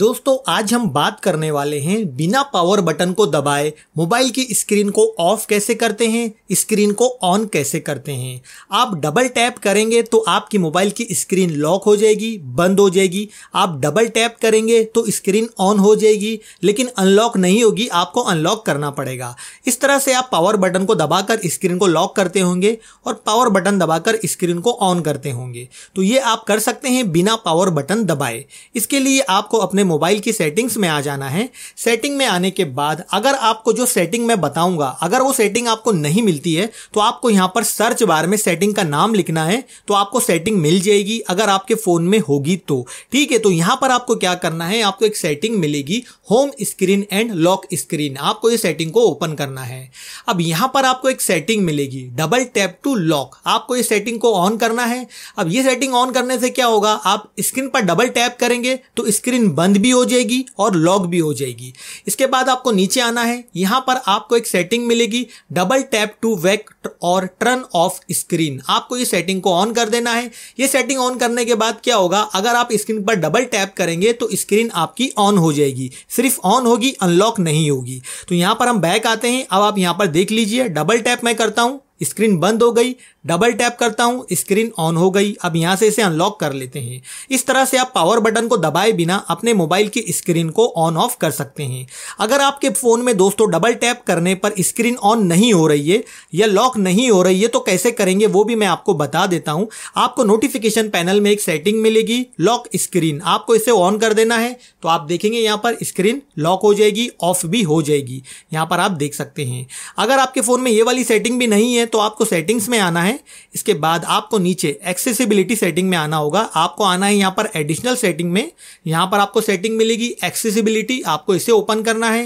दोस्तों आज हम बात करने वाले हैं बिना पावर बटन को दबाए मोबाइल की स्क्रीन को ऑफ कैसे करते हैं स्क्रीन को ऑन कैसे करते हैं आप डबल टैप करेंगे तो आपकी मोबाइल की स्क्रीन लॉक हो जाएगी बंद हो जाएगी आप डबल टैप करेंगे तो स्क्रीन ऑन हो जाएगी लेकिन अनलॉक नहीं होगी आपको अनलॉक करना पड़ेगा इस तरह से आप पावर बटन को दबाकर स्क्रीन को लॉक करते होंगे और पावर बटन दबाकर स्क्रीन को ऑन करते होंगे तो ये आप कर सकते हैं बिना पावर बटन दबाए इसके लिए आपको अपने अपने मोबाइल की सेटिंग्स में आ जाना है सेटिंग में आने के बाद अगर आपको जो सेटिंग मैं बताऊंगा अगर वो सेटिंग आपको नहीं मिलती है तो आपको यहाँ पर सर्च बार में सेटिंग का नाम लिखना है तो आपको सेटिंग मिल जाएगी अगर आपके फ़ोन में होगी तो ठीक है तो यहाँ पर आपको क्या करना है आपको एक सेटिंग मिलेगी home screen and lock screen आपको ये सेटिंग को ओपन करना है अब यहाँ पर आपको एक सेटिंग मिलेगी डबल टैप टू लॉक आपको ये सेटिंग को ऑन करना है अब ये सेटिंग ऑन करने से क्या होगा आप स्क्रीन पर डबल टैप करेंगे तो स्क्रीन बंद बंद भी हो जाएगी और लॉक भी हो जाएगी इसके बाद आपको नीचे आना है यहां पर आपको एक सेटिंग मिलेगी डबल टैप टू वैक और टर्न ऑफ स्क्रीन आपको ये सेटिंग को ऑन कर देना है ये सेटिंग ऑन करने के बाद क्या होगा अगर आप स्क्रीन पर डबल टैप करेंगे तो स्क्रीन आपकी ऑन हो जाएगी सिर्फ ऑन होगी अनलॉक नहीं होगी तो यहां पर हम बैक आते हैं अब आप यहां पर देख लीजिए डबल टैप मैं करता हूं स्क्रीन बंद हो गई डबल टैप करता हूँ स्क्रीन ऑन हो गई अब यहाँ से इसे अनलॉक कर लेते हैं इस तरह से आप पावर बटन को दबाए बिना अपने मोबाइल की स्क्रीन को ऑन ऑफ कर सकते हैं अगर आपके फ़ोन में दोस्तों डबल टैप करने पर स्क्रीन ऑन नहीं हो रही है या लॉक नहीं हो रही है तो कैसे करेंगे वो भी मैं आपको बता देता हूँ आपको नोटिफिकेशन पैनल में एक सेटिंग मिलेगी लॉक स्क्रीन आपको इसे ऑन कर देना है तो आप देखेंगे यहाँ पर स्क्रीन लॉक हो जाएगी ऑफ भी हो जाएगी यहाँ पर आप देख सकते हैं अगर आपके फ़ोन में ये वाली सेटिंग भी नहीं है तो आपको सेटिंग्स में आना है है इसके बाद आपको नीचे एक्सेसिबिलिटी सेटिंग में आना होगा आपको आना है यहाँ पर एडिशनल सेटिंग में यहाँ पर आपको सेटिंग मिलेगी एक्सेसिबिलिटी आपको इसे ओपन करना है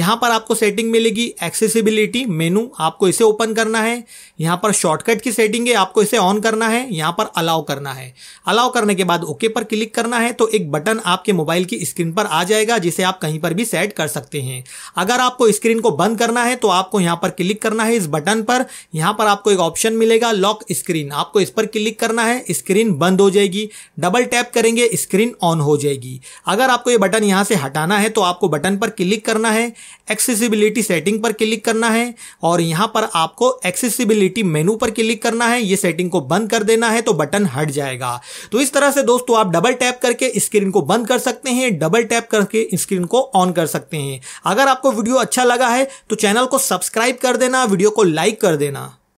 यहाँ पर आपको सेटिंग मिलेगी एक्सेसिबिलिटी मेनू आपको इसे ओपन करना है यहाँ पर शॉर्टकट की सेटिंग है आपको इसे ऑन करना है यहाँ पर अलाउ करना है अलाउ करने के बाद ओके पर क्लिक करना है तो एक बटन आपके मोबाइल की स्क्रीन पर आ जाएगा जिसे आप कहीं पर भी सेट कर सकते हैं अगर आपको स्क्रीन को बंद करना है तो आपको यहाँ पर क्लिक करना है इस बटन पर यहाँ पर आपको एक ऑप्शन मिलेगा आएगा लॉक स्क्रीन आपको इस पर क्लिक करना है स्क्रीन बंद हो जाएगी डबल टैप करेंगे स्क्रीन ऑन हो जाएगी अगर आपको ये बटन यहाँ से हटाना है तो आपको बटन पर क्लिक करना है एक्सेसिबिलिटी सेटिंग पर क्लिक करना है और यहाँ पर आपको एक्सेसिबिलिटी मेनू पर क्लिक करना है ये सेटिंग को बंद कर देना है तो बटन हट जाएगा तो इस तरह से दोस्तों आप डबल टैप करके स्क्रीन को बंद कर सकते हैं डबल टैप करके स्क्रीन को ऑन कर सकते हैं अगर आपको वीडियो अच्छा लगा है तो चैनल को सब्सक्राइब कर देना वीडियो को लाइक कर देना